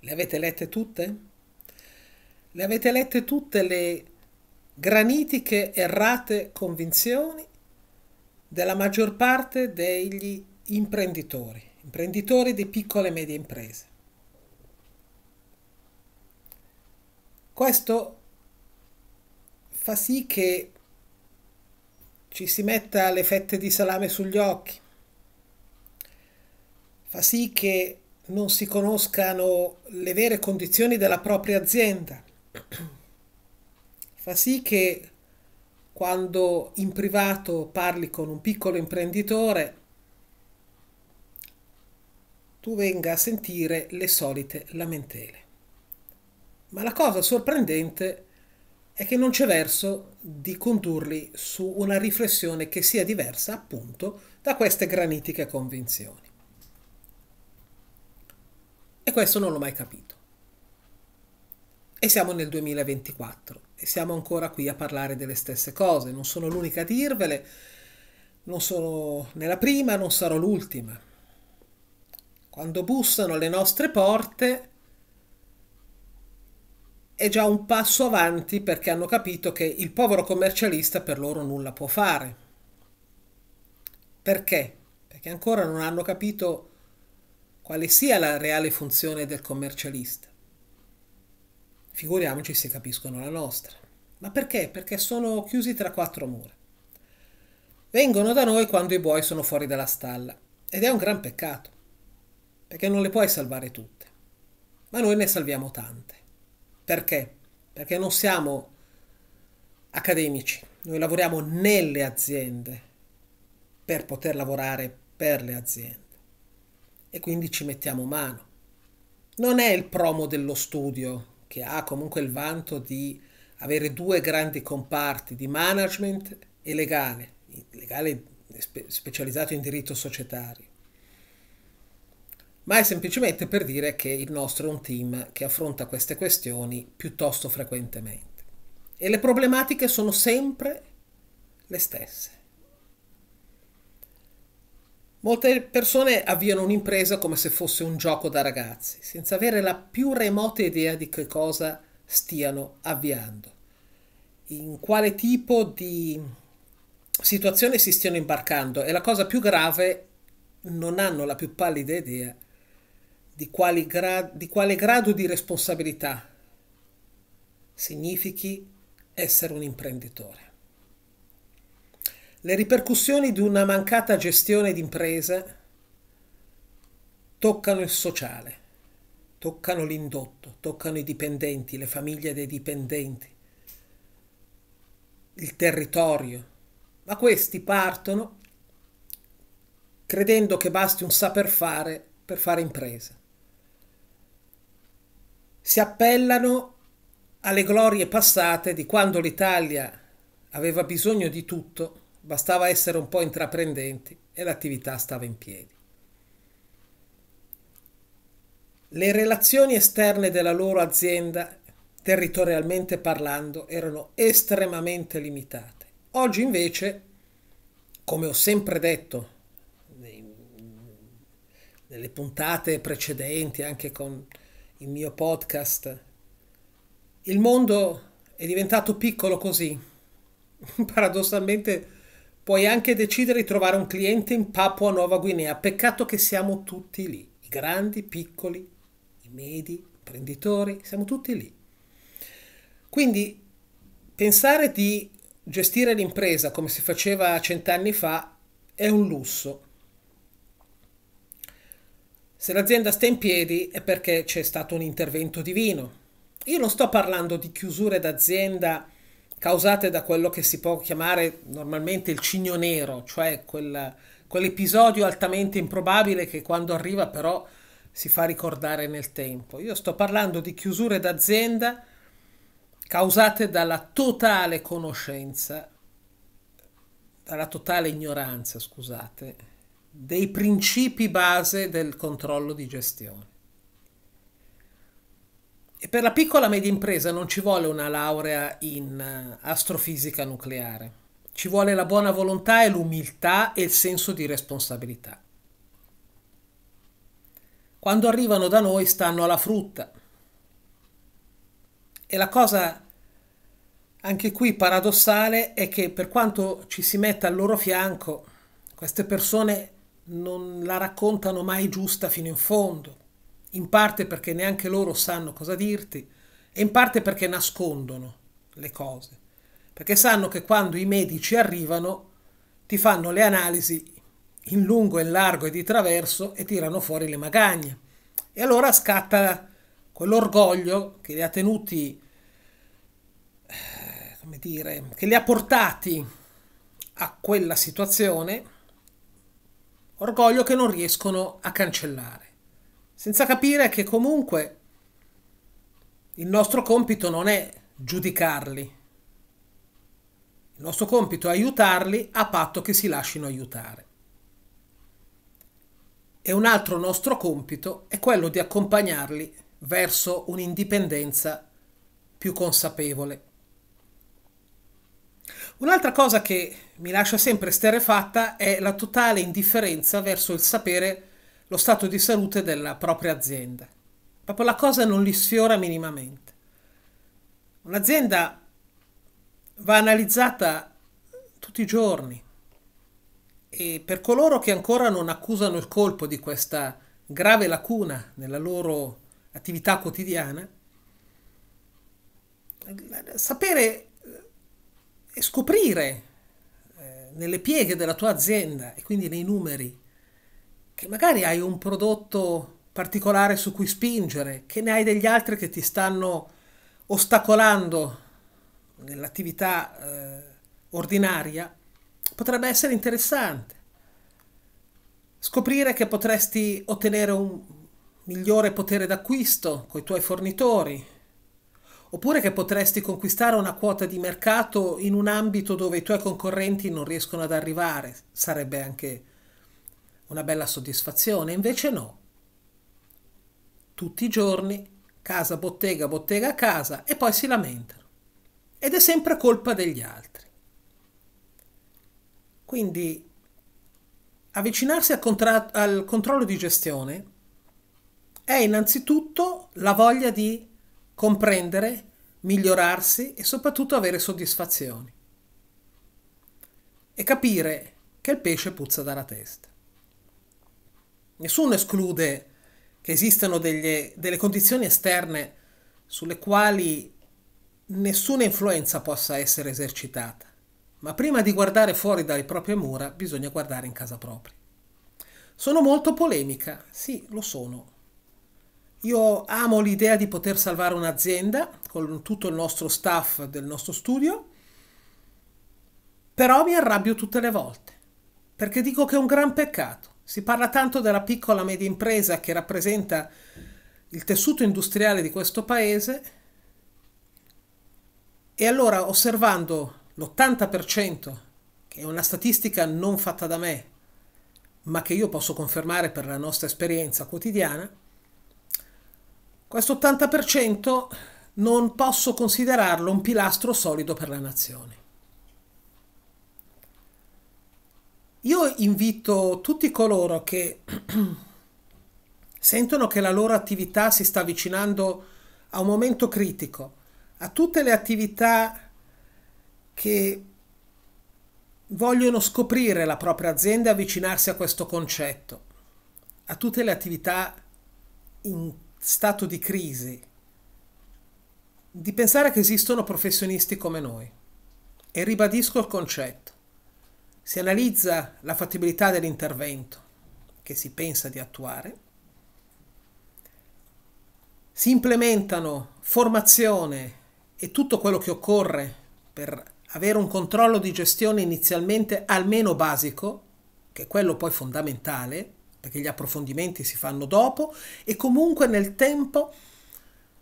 Le avete lette tutte? Le avete lette tutte le granitiche errate convinzioni della maggior parte degli imprenditori, imprenditori di piccole e medie imprese. Questo fa sì che ci si metta le fette di salame sugli occhi, fa sì che non si conoscano le vere condizioni della propria azienda. Fa sì che quando in privato parli con un piccolo imprenditore, tu venga a sentire le solite lamentele. Ma la cosa sorprendente è che non c'è verso di condurli su una riflessione che sia diversa appunto da queste granitiche convinzioni. E questo non l'ho mai capito. E siamo nel 2024 e siamo ancora qui a parlare delle stesse cose. Non sono l'unica a dirvele, non sono nella prima, non sarò l'ultima. Quando bussano alle nostre porte è già un passo avanti perché hanno capito che il povero commercialista per loro nulla può fare. Perché? Perché ancora non hanno capito quale sia la reale funzione del commercialista. Figuriamoci se capiscono la nostra. Ma perché? Perché sono chiusi tra quattro mura. Vengono da noi quando i buoi sono fuori dalla stalla ed è un gran peccato, perché non le puoi salvare tutte. Ma noi ne salviamo tante. Perché? Perché non siamo accademici, noi lavoriamo nelle aziende per poter lavorare per le aziende e quindi ci mettiamo mano. Non è il promo dello studio, che ha comunque il vanto di avere due grandi comparti di management e legale, legale specializzato in diritto societario. Ma è semplicemente per dire che il nostro è un team che affronta queste questioni piuttosto frequentemente. E le problematiche sono sempre le stesse. Molte persone avviano un'impresa come se fosse un gioco da ragazzi, senza avere la più remota idea di che cosa stiano avviando, in quale tipo di situazione si stiano imbarcando e la cosa più grave, non hanno la più pallida idea di, gra di quale grado di responsabilità significhi essere un imprenditore le ripercussioni di una mancata gestione d'impresa toccano il sociale, toccano l'indotto, toccano i dipendenti, le famiglie dei dipendenti, il territorio, ma questi partono credendo che basti un saper fare per fare impresa. Si appellano alle glorie passate di quando l'Italia aveva bisogno di tutto Bastava essere un po' intraprendenti e l'attività stava in piedi. Le relazioni esterne della loro azienda, territorialmente parlando, erano estremamente limitate. Oggi invece, come ho sempre detto nei, nelle puntate precedenti, anche con il mio podcast, il mondo è diventato piccolo così. Paradossalmente Puoi anche decidere di trovare un cliente in Papua Nuova Guinea. Peccato che siamo tutti lì. I grandi, i piccoli, i medi, i imprenditori, siamo tutti lì. Quindi pensare di gestire l'impresa come si faceva cent'anni fa è un lusso. Se l'azienda sta in piedi è perché c'è stato un intervento divino. Io non sto parlando di chiusure d'azienda causate da quello che si può chiamare normalmente il cigno nero, cioè quel, quell'episodio altamente improbabile che quando arriva però si fa ricordare nel tempo. Io sto parlando di chiusure d'azienda causate dalla totale conoscenza, dalla totale ignoranza, scusate, dei principi base del controllo di gestione. E per la piccola media impresa non ci vuole una laurea in eh, astrofisica nucleare, ci vuole la buona volontà e l'umiltà e il senso di responsabilità. Quando arrivano da noi stanno alla frutta. E la cosa anche qui paradossale è che per quanto ci si metta al loro fianco, queste persone non la raccontano mai giusta fino in fondo in parte perché neanche loro sanno cosa dirti e in parte perché nascondono le cose, perché sanno che quando i medici arrivano ti fanno le analisi in lungo, in largo e di traverso e tirano fuori le magagne. E allora scatta quell'orgoglio che li ha tenuti, eh, come dire, che li ha portati a quella situazione, orgoglio che non riescono a cancellare senza capire che comunque il nostro compito non è giudicarli, il nostro compito è aiutarli a patto che si lasciano aiutare. E un altro nostro compito è quello di accompagnarli verso un'indipendenza più consapevole. Un'altra cosa che mi lascia sempre sterefatta è la totale indifferenza verso il sapere lo stato di salute della propria azienda. Proprio la cosa non li sfiora minimamente. Un'azienda va analizzata tutti i giorni e per coloro che ancora non accusano il colpo di questa grave lacuna nella loro attività quotidiana, sapere eh, e scoprire eh, nelle pieghe della tua azienda e quindi nei numeri che magari hai un prodotto particolare su cui spingere, che ne hai degli altri che ti stanno ostacolando nell'attività eh, ordinaria, potrebbe essere interessante. Scoprire che potresti ottenere un migliore potere d'acquisto con i tuoi fornitori, oppure che potresti conquistare una quota di mercato in un ambito dove i tuoi concorrenti non riescono ad arrivare, sarebbe anche una bella soddisfazione, invece no. Tutti i giorni, casa, bottega, bottega, casa, e poi si lamentano. Ed è sempre colpa degli altri. Quindi avvicinarsi al, contra- al controllo di gestione è innanzitutto la voglia di comprendere, migliorarsi e soprattutto avere soddisfazioni. E capire che il pesce puzza dalla testa nessuno esclude che esistano degli, delle condizioni esterne sulle quali nessuna influenza possa essere esercitata, ma prima di guardare fuori dalle proprie mura bisogna guardare in casa propria. Sono molto polemica, sì, lo sono. Io amo l'idea di poter salvare un'azienda con tutto il nostro staff del nostro studio, però mi arrabbio tutte le volte, perché dico che è un gran peccato si parla tanto della piccola media impresa che rappresenta il tessuto industriale di questo paese e allora osservando l'80%, che è una statistica non fatta da me, ma che io posso confermare per la nostra esperienza quotidiana, questo 80% non posso considerarlo un pilastro solido per la nazione. Io invito tutti coloro che sentono che la loro attività si sta avvicinando a un momento critico, a tutte le attività che vogliono scoprire la propria azienda e avvicinarsi a questo concetto, a tutte le attività in stato di crisi, di pensare che esistono professionisti come noi. E ribadisco il concetto. Si analizza la fattibilità dell'intervento che si pensa di attuare, si implementano formazione e tutto quello che occorre per avere un controllo di gestione inizialmente almeno basico, che è quello poi fondamentale, perché gli approfondimenti si fanno dopo e comunque nel tempo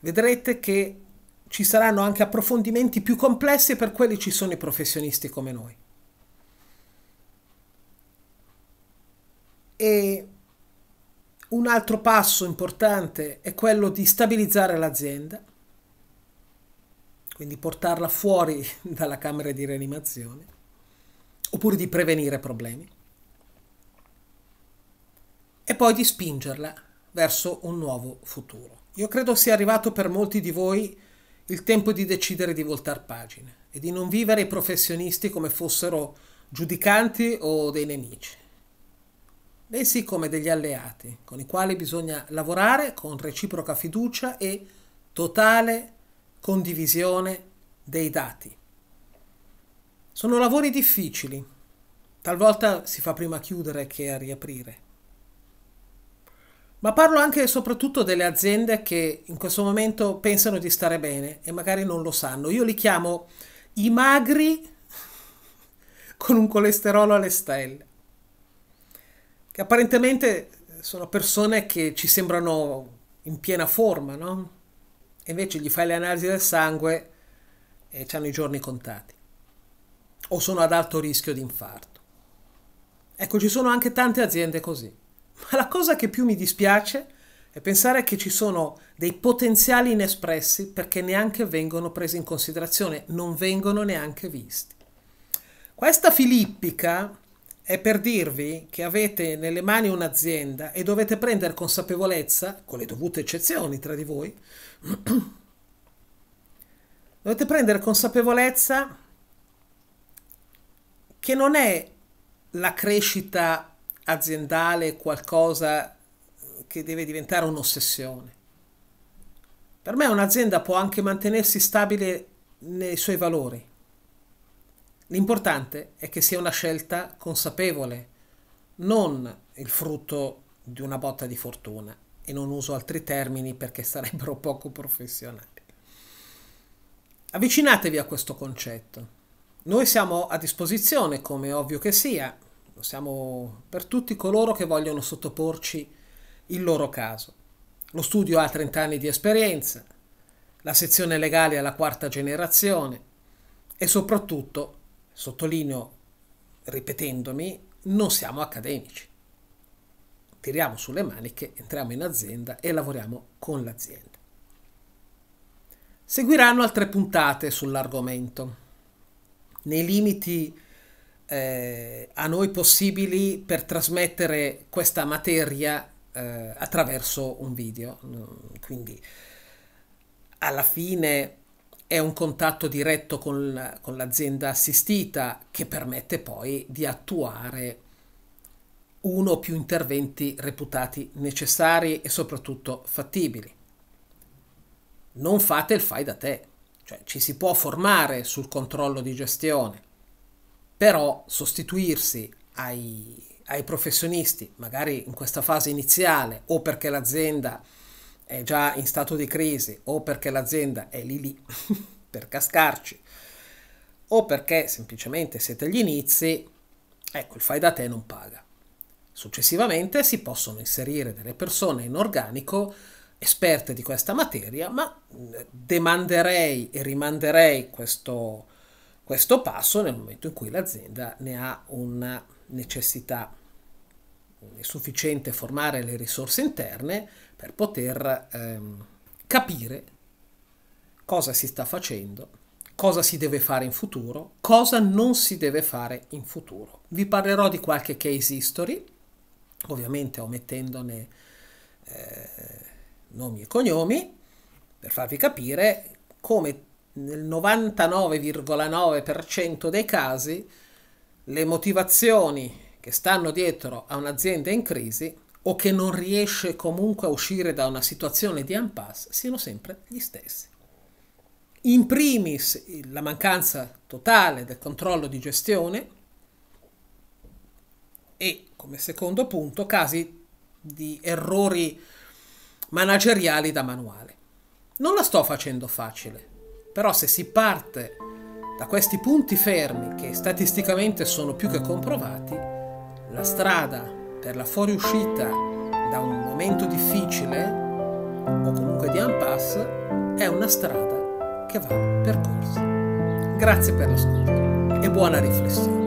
vedrete che ci saranno anche approfondimenti più complessi e per quelli ci sono i professionisti come noi. E un altro passo importante è quello di stabilizzare l'azienda, quindi portarla fuori dalla camera di rianimazione, oppure di prevenire problemi, e poi di spingerla verso un nuovo futuro. Io credo sia arrivato per molti di voi il tempo di decidere di voltare pagina e di non vivere i professionisti come fossero giudicanti o dei nemici bensì come degli alleati con i quali bisogna lavorare con reciproca fiducia e totale condivisione dei dati. Sono lavori difficili, talvolta si fa prima a chiudere che a riaprire. Ma parlo anche e soprattutto delle aziende che in questo momento pensano di stare bene e magari non lo sanno. Io li chiamo i magri con un colesterolo alle stelle che apparentemente eh, sono persone che ci sembrano in piena forma, no? E invece gli fai le analisi del sangue e hanno i giorni contati o sono ad alto rischio di infarto. Ecco, ci sono anche tante aziende così. Ma la cosa che più mi dispiace è pensare che ci sono dei potenziali inespressi perché neanche vengono presi in considerazione, non vengono neanche visti. Questa filippica è per dirvi che avete nelle mani un'azienda e dovete prendere consapevolezza, con le dovute eccezioni tra di voi, dovete prendere consapevolezza che non è la crescita aziendale qualcosa che deve diventare un'ossessione. Per me un'azienda può anche mantenersi stabile nei suoi valori, L'importante è che sia una scelta consapevole, non il frutto di una botta di fortuna e non uso altri termini perché sarebbero poco professionali. Avvicinatevi a questo concetto. Noi siamo a disposizione, come ovvio che sia, lo siamo per tutti coloro che vogliono sottoporci il loro caso. Lo studio ha 30 anni di esperienza, la sezione legale è la quarta generazione e soprattutto sottolineo ripetendomi, non siamo accademici. Tiriamo sulle maniche, entriamo in azienda e lavoriamo con l'azienda. Seguiranno altre puntate sull'argomento, nei limiti eh, a noi possibili per trasmettere questa materia eh, attraverso un video. Quindi alla fine è un contatto diretto con, con l'azienda assistita che permette poi di attuare uno o più interventi reputati necessari e soprattutto fattibili. Non fate il fai da te, cioè ci si può formare sul controllo di gestione, però sostituirsi ai, ai professionisti, magari in questa fase iniziale o perché l'azienda è già in stato di crisi o perché l'azienda è lì lì per cascarci o perché semplicemente siete agli inizi, ecco il fai da te non paga. Successivamente si possono inserire delle persone in organico esperte di questa materia, ma demanderei e rimanderei questo, questo passo nel momento in cui l'azienda ne ha una necessità è sufficiente formare le risorse interne per poter ehm, capire cosa si sta facendo, cosa si deve fare in futuro, cosa non si deve fare in futuro. Vi parlerò di qualche case history, ovviamente omettendone eh, nomi e cognomi, per farvi capire come nel 99,9% dei casi le motivazioni che stanno dietro a un'azienda in crisi o che non riesce comunque a uscire da una situazione di impasse siano sempre gli stessi. In primis la mancanza totale del controllo di gestione e come secondo punto casi di errori manageriali da manuale. Non la sto facendo facile, però se si parte da questi punti fermi che statisticamente sono più che comprovati, la strada per la fuoriuscita da un momento difficile o comunque di impasse è una strada che va percorsa. Grazie per l'ascolto e buona riflessione.